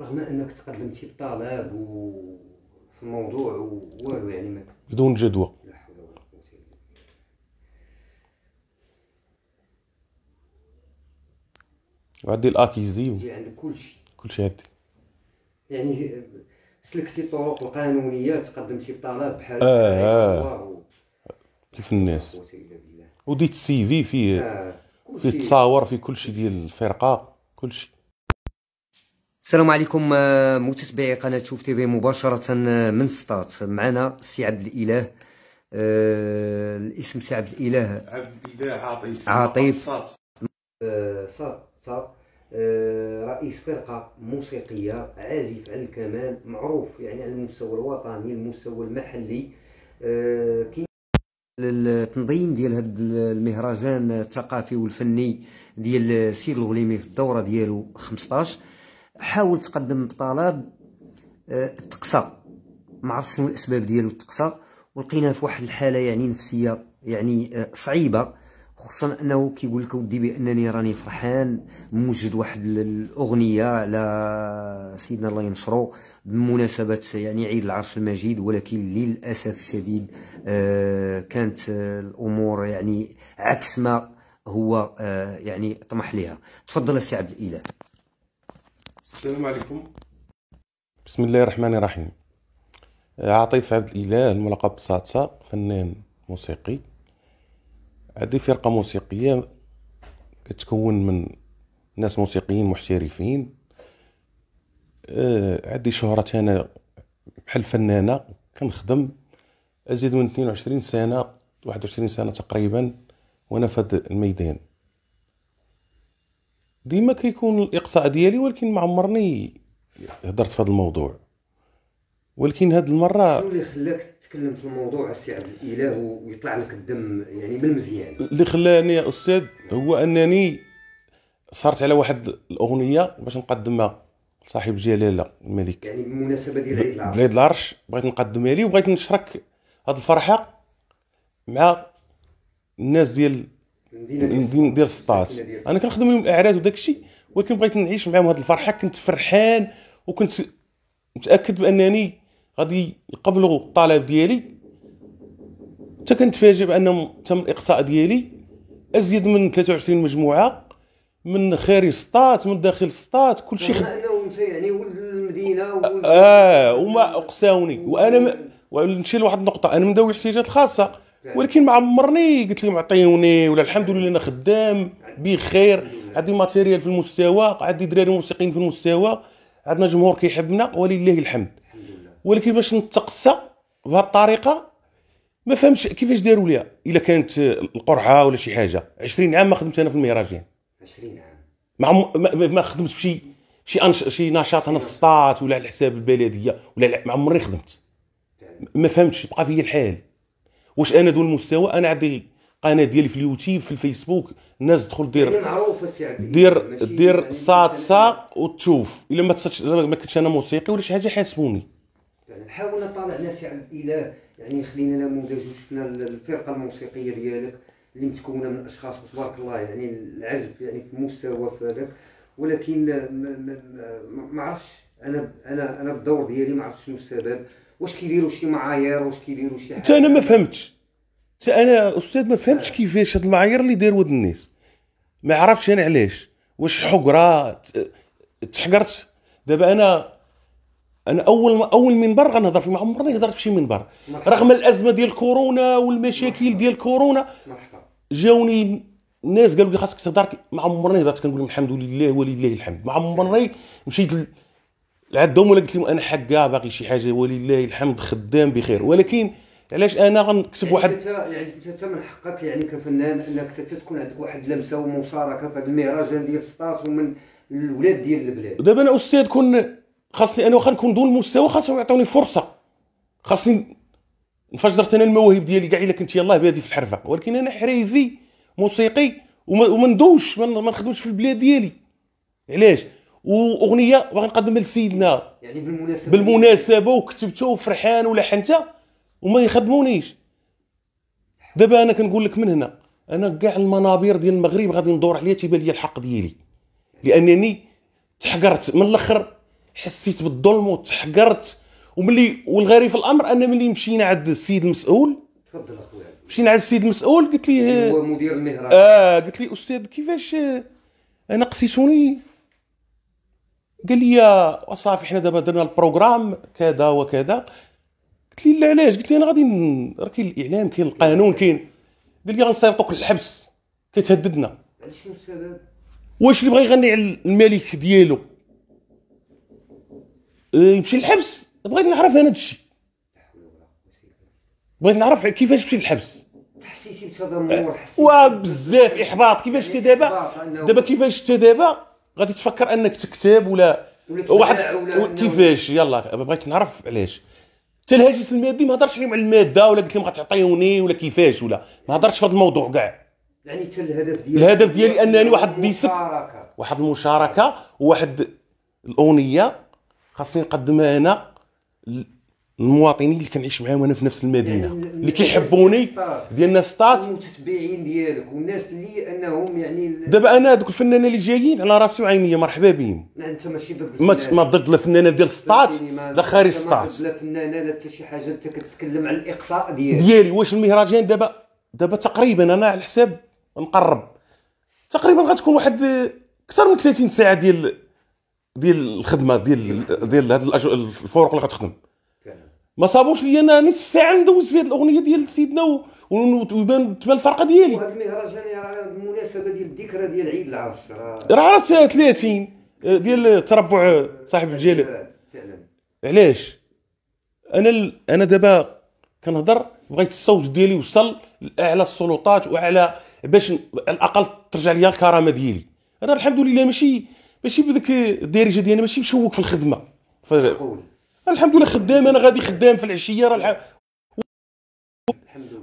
رغم انك تقدمتي بطلب في الموضوع والو يعني ما بدون جدوى وعندي يعني عندك كلشي شيء عندي يعني سلكتي الطرق القانونيه تقدمتي بطلب بحال آه آه. كيف الناس وديت السي في فيه آه. فيه تصاور فيه كلشي ديال الفرقه كلشي السلام عليكم آه، متتبعي قناة شوف تي في مباشرة آه، من سطات معنا سي عبد الإله آه، الاسم سي عبد الإله عبد الإله عاطيف عاطيف ساط ساط رئيس فرقة موسيقية عازف على الكمان معروف يعني على المستوى الوطني المستوى المحلي كاين التنظيم ديال هذا المهرجان الثقافي والفني ديال سيد الغليمي في الدوره ديالو 15 حاول تقدم بطلب آه، التقصى ما عرفتش شنو الاسباب ديالو التقصى ولقيناه في واحد الحاله يعني نفسيه يعني آه، صعيبه خصوصا انه كيقول لك ودي بانني راني فرحان موجد واحد الاغنيه على سيدنا الله ينصرو بمناسبه يعني عيد العرش المجيد ولكن للاسف الشديد آه، كانت الامور يعني عكس ما هو يعني طمح لها تفضل سي عبد الاله السلام عليكم بسم الله الرحمن الرحيم آه، عاطف عبد الإله الملقب بساتسا فنان موسيقي عندي فرقة موسيقية كتكون من ناس موسيقيين محترفين آه، عندي شهرة أنا بحال فنانة كنخدم أزيد من 22 سنة 21 سنة تقريبا وأنا في الميدان ديما كيكون الاقصاء ديالي ولكن ما عمرني هضرت في هذا الموضوع ولكن هاد المره شنو اللي خلاك تتكلم في الموضوع السي عبد الاله ويطلع لك الدم يعني من المزيان اللي خلاني يا استاذ هو انني صارت على واحد الاغنيه باش نقدمها لصاحب جلاله الملك يعني بالمناسبه ديال عيد العرش عيد العرش بغيت نقدمها ليه وبغيت نشرك هاد الفرحه مع الناس ديال ندير ديال السطات انا كنخدم لهم الاعراس وداك الشيء ولكن بغيت نعيش معاهم هذه الفرحه كنت فرحان وكنت متاكد بانني غادي يقبلوا الطلب ديالي حتى كنتفاجئ بان تم الاقصاء ديالي ازيد من 23 مجموعه من خارج السطات من داخل السطات كل شيء خد... انت يعني ولد المدينه آه، ولد اه وما اقساوني وانا م... ونمشي لواحد النقطه انا من ذوي الاحتياجات الخاصه ولكن ما عمرني قلت لهم عطيوني ولا الحمد لله انا خدام بخير عندي ماتيريال في المستوى عندي دراري موسيقيين في المستوى عندنا جمهور كيحبنا ولله الحمد ولكن باش نتقصى بهذه الطريقه ما فهمتش كيفاش داروا ليها الا كانت القرعه ولا شي حاجه 20 عام ما خدمت انا في المهرجان يعني. 20 عام ما عم... ما خدمت في شي شي أنش... شي نشاط انا في السطات ولا على حساب البلديه ولا ما عمري خدمت ما فهمتش بقى فيا الحال واش انا ذو المستوى انا عندي قناه ديالي في اليوتيوب في الفيسبوك الناس تدخل دير يعني دير يعني دير سا وتشوف الا ما تصدش ما كنتش انا موسيقي ولا شي حاجه حاسبوني يعني حاولنا طالع ناس سي عبد الاله يعني خلينا نموذج وشفنا الفرقه الموسيقيه ديالك اللي متكونه من اشخاص تبارك الله يعني العزف يعني في مستوى في هذاك ولكن ما عرفتش انا انا انا بالدور ديالي ما عرفتش شنو السبب واش كيديروا شي معايير واش كيديروا شي حاجه انا ما فهمتش حتى انا استاذ ما فهمتش كيفاش هاد المعايير اللي داروا هاد الناس ما عرفتش انا علاش واش حقره تحقرت دابا انا انا اول اول منبر غنهضر فيه ما عمرني هضرت في شي منبر رغم الازمه ديال كورونا والمشاكل ديال كورونا جاوني الناس قالوا لي خاصك تهضر ما عمرني هضرت كنقول لهم الحمد لله ولله الحمد ما عمرني مشيت العدهم ولا قلت لهم انا حقا باقي شي حاجه ولله الحمد خدام بخير ولكن علاش انا غنكسب واحد يعني, يعني انت من حقك يعني كفنان انك تكون عندك واحد لمسه ومشاركه في هذا المهرجان ديال الستارت ومن الولاد ديال البلاد دابا انا استاذ كون خاصني انا واخا نكون دون المستوى خاصهم يعطوني فرصه خاصني انفجرت انا المواهب ديالي كاع الا كنت يلاه بادي في الحرفه ولكن انا حريفي موسيقي وما ندوش ما نخدمش في البلاد ديالي علاش واغنيه باغي نقدم لسيدنا يعني بالمناسبه بالمناسبه وكتبته وفرحان ولحنته وما يخدمونيش دابا انا كنقول لك من هنا انا كاع المنابر ديال المغرب غادي ندور عليها تيبان لي الحق ديالي لانني تحقرت من الاخر حسيت بالظلم وتحقرت وملي والغريب في الامر ان ملي مشينا عند السيد المسؤول تفضل اخويا مشينا عند السيد المسؤول قلت ليه يعني هو مدير المهرجان اه قلت لي استاذ كيفاش انا قسيتوني قال لي وصافي حنا دابا درنا البروغرام كذا وكذا قلت لي لا علاش قلت لي انا غادي راه كاين الاعلام كاين القانون كاين قال لي غنصيفطوك للحبس كتهددنا شنو السبب واش اللي بغى يغني على الملك ديالو أه, يمشي للحبس بغيت نعرف انا هادشي بغيت نعرف كيفاش مشي للحبس حسيتي بتضمر أه, حسيتي وبزاف احباط كيفاش انت دابا دابا كيفاش انت دابا غادي تفكر انك تكتب ولا واحد كيفاش يلا بغيت نعرف علاش حتى الهاجس المادي ما هضرش عليهم على الماده ولا قلت لهم غتعطيوني ولا كيفاش ولا ما هضرش في هذا الموضوع كاع يعني حتى الهدف ديالي الهدف ديالي انني واحد ديسك واحد المشاركه وواحد الاغنيه خاصني نقدمها انا المواطنين اللي كنعيش معاهم انا في نفس المدينه يعني اللي كيحبوني ديال الناس ستات المتبعين ديالك والناس اللي انهم يعني دابا انا دوك الفنانين اللي جايين على راسي وعيني مرحبا بهم انت ماشي ضد الفنانه ما ضد الفنانه ديال ستات يعني لا خارج ستات لا فنانه لا حتى شي حاجه انت كتكلم على الاقصاء ديالي ديالي واش المهرجان دابا دابا تقريبا انا على حساب نقرب تقريبا غتكون واحد اكثر من 30 ساعه ديال ديال الخدمه ديال ديال هاد الفرق اللي غتخدم ما صابوش لي انا نصف ساعه ندوز في هذه الاغنيه ديال سيدنا ويبان تبان الفرقه ديالي وهذا المهرجان راه بالمناسبه ديال الذكرى ديال عيد العرش راه راه 30 آه، ديال تربع آه، صاحب الجلاله فعلا علاش انا ال... انا دابا كنهضر بغيت الصوت ديالي يوصل لاعلى السلطات واعلى باش على الاقل ترجع ليا الكرامه ديالي انا الحمد لله ماشي ماشي بديك الدارجه ديالي ماشي مشوك في الخدمه ف... الحمد لله خدام انا غادي خدام في العشيه راه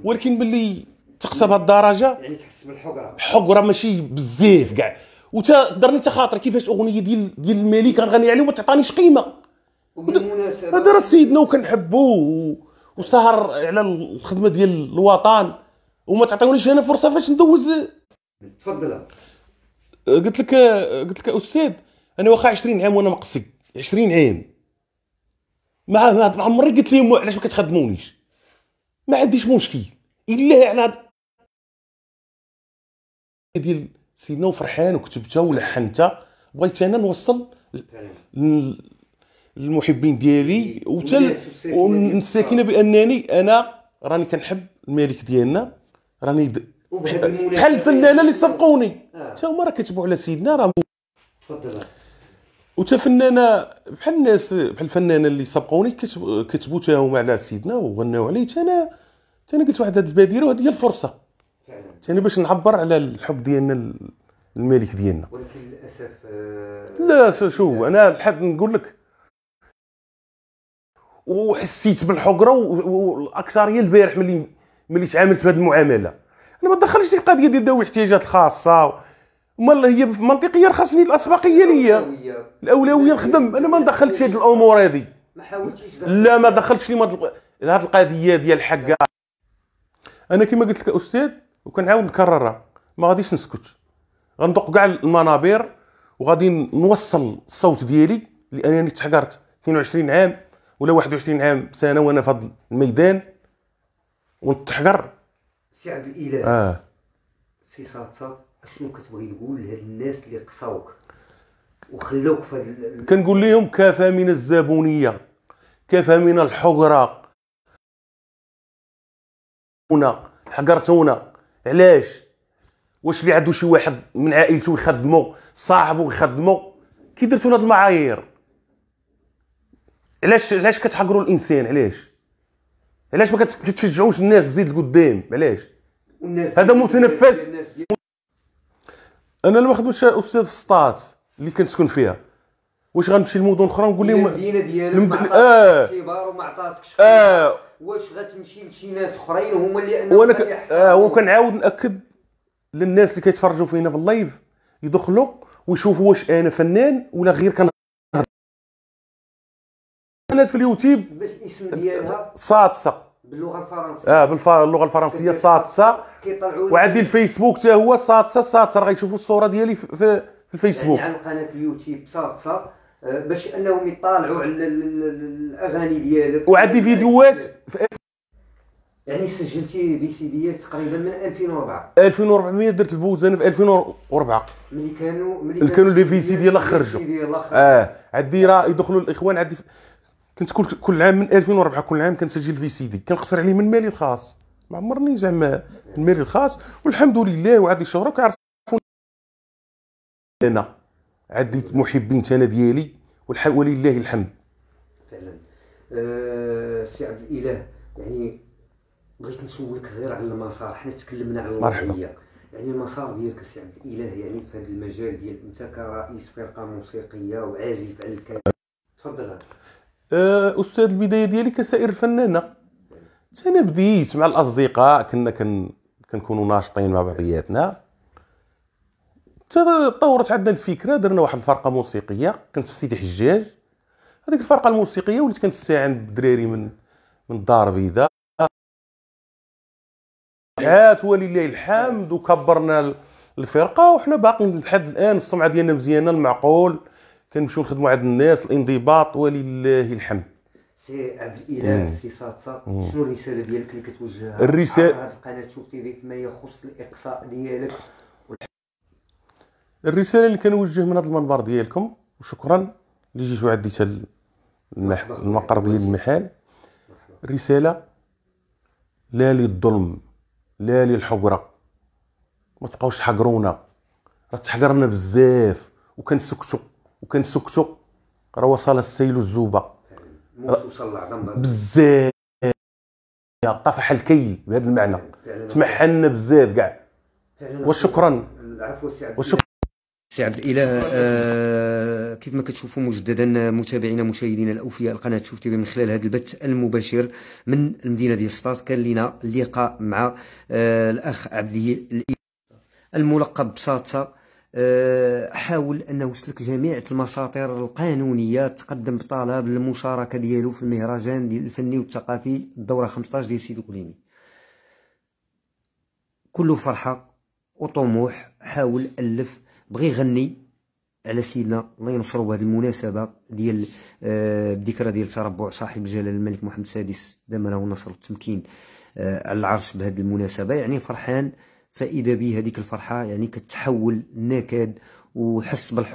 ولكن ملي تقصى بهذه الدرجه يعني تحس بالحقره حقره ماشي بزاف كاع وتا درني تخاطر كيفاش اغنيه ديال ديال الملك غنغني عليه وما تعطانيش قيمه هذا راه سيدنا وكنحبوه وسهر على الخدمه ديال الوطن وما تعطيونيش انا فرصه فاش ندوز تفضل قلت لك قلت لك استاذ انا واخا 20 عام وانا مقصي 20 عام ما ما عمري قلت لهم علاش ما كتخدمونيش ما عنديش مشكل الا على ديال سيدنا وفرحان وكتبتها ولحنتها بغيت انا نوصل للمحبين ديالي وتل والساكنه بانني انا راني كنحب الملك ديالنا راني بحال الفنانه اللي سبقوني آه. حتى هما راه كتبوا على سيدنا راه تفضل وتفنانه فنانه بحال الناس بحال الفنانه اللي سبقوني كتبوا تاهم على سيدنا وغناو عليه انا انا قلت واحد هذه البديره وهذه هي الفرصه ثاني باش نعبر على الحب ديالنا الملك ديالنا ولكن للاسف آه، لا شو انا الحد نقول لك وحسيت بالحقره والاكثريه البارح ملي ملي تعاملت بهذه المعامله انا ما دخلتش ديك القضيه ديال ذوي الاحتياجات الخاصه مال هي منطقيا خاصني الاسبقيه ليا الاولويه الخدم انا ما دخلتش هاد الامور هذه ما حاولتيش لا ما دخلتش لي هاد القضيه ديال الحكه انا كما قلت لك استاذ وكنعاود نكررها ما غاديش نسكت غندق كاع المنابر وغادي نوصل الصوت ديالي لانني تحقرت 22 عام ولا 21 عام سنه وانا في هذا الميدان ونتحقر سي عبد الاله اه سي ساتسا شنو كتبغي تقول لهاد الناس اللي قصاوك وخلوك في ال... كنقول لهم كفى من الزبونيه كفى من الحقره هنا حقرتونا علاش واش اللي عنده شي واحد من عائلته يخدمو صاحبو يخدمو كي درتو هاد المعايير علاش علاش كتحقروا الانسان علاش علاش ما كتشجعوش الناس تزيد لقدام علاش هذا متنفس انا ما خدمتش استاذ في السطات اللي كنسكن فيها واش غنمشي لمدن اخرى ونقول لهم المدينه ديالك المد... ما اه اختبار وما عطاتكش اه واش غتمشي لشي ناس اخرين هما اللي انا وانا ك... اه وكنعاود ناكد للناس اللي كيتفرجوا فينا في اللايف يدخلوا ويشوفوا واش انا فنان ولا غير كنهضر قناه في اليوتيوب باش الاسم ديالها ساتسا باللغه الفرنسيه اه باللغه الفرنسيه السادسه وعندي الفيسبوك حتى هو السادسه السادسه راه غيشوفوا الصوره ديالي في, في الفيسبوك يعني على قناه اليوتيوب سادسه آه، باش انهم يطالعوا على الاغاني ديالك وعندي يعني فيديوهات في يعني سجلتي في سيديات تقريبا من 2004 ملي درت البوزان في 2004 ملي كانوا ملي كانوا لي في سي ديال خرجوا اه عندي راه يدخلوا الاخوان عندي كنت كل كل عام من 2004 كل عام كنسجل في سي دي كنقصر عليه من مالي الخاص ما عمرني زعما من مالي الخاص والحمد لله وعندي الشهره كيعرفوا انا عديت محبين انا ديالي ولله الحمد فعلا آه، سي عبد الاله يعني بغيت نسولك غير على المسار حنا تكلمنا على الوضعيه يعني المسار ديالك سي عبد الاله يعني في هذا المجال ديال انت كرئيس فرقه موسيقيه وعازف على الكلام تفضل أه، استاذ البدايه ديالي كسائر الفنانه انا بديت مع الاصدقاء كنا كن كنكونوا ناشطين مع بعضياتنا تطورت عندنا الفكره درنا واحد الفرقه موسيقيه كنت في سيدي حجاج هذيك الفرقه الموسيقيه وليت كنستعان بالدراري من من الدار البيضاء هات ولله الحمد وكبرنا الفرقه وحنا باقيين لحد الان السمعه ديالنا مزيانه المعقول كنمشيو نخدموا عند الناس الانضباط ولله الحمد سي عبد الاله سي ساتسا شنو الرساله ديالك اللي كتوجهها الرساله هذه آه، القناه شوف تي في فيما يخص الاقصاء ديالك الرساله اللي كنوجه من هذا المنبر ديالكم وشكرا اللي جيتو عندي حتى المقر ديال المحال رساله لا للظلم لا للحقره ما تبقاوش تحقرونا راه تحقرنا بزاف وكنسكتوا وكنسكتو راه وصل السيل الزوبه وصل العظم بزاف طفح الكيل بهذا المعنى تمحنا بزاف كاع وشكرا وشكرا سي عبد الاله آه كيف ما كتشوفوا مجددا متابعينا مشاهدينا الاوفياء القناه شوف تي من خلال هذا البث المباشر من المدينه ديال سطاس كان لنا لقاء مع آه الاخ الاله الملقب بساطه آه، حاول انه سلك جميع المساطر القانونيه تقدم بطلب المشاركه ديالو في المهرجان ديال الفني والثقافي الدوره 15 ديال سيدي القليمي كله فرحه وطموح حاول الف بغي يغني على سيدنا الله ينصرو بهذه المناسبه ديال آه، الذكرى ديال تربع صاحب جلال الملك محمد السادس دام له النصر والتمكين آه، على العرش بهذه المناسبه يعني فرحان فاذا به هذيك الفرحه يعني كتحول نكد وحس بالحب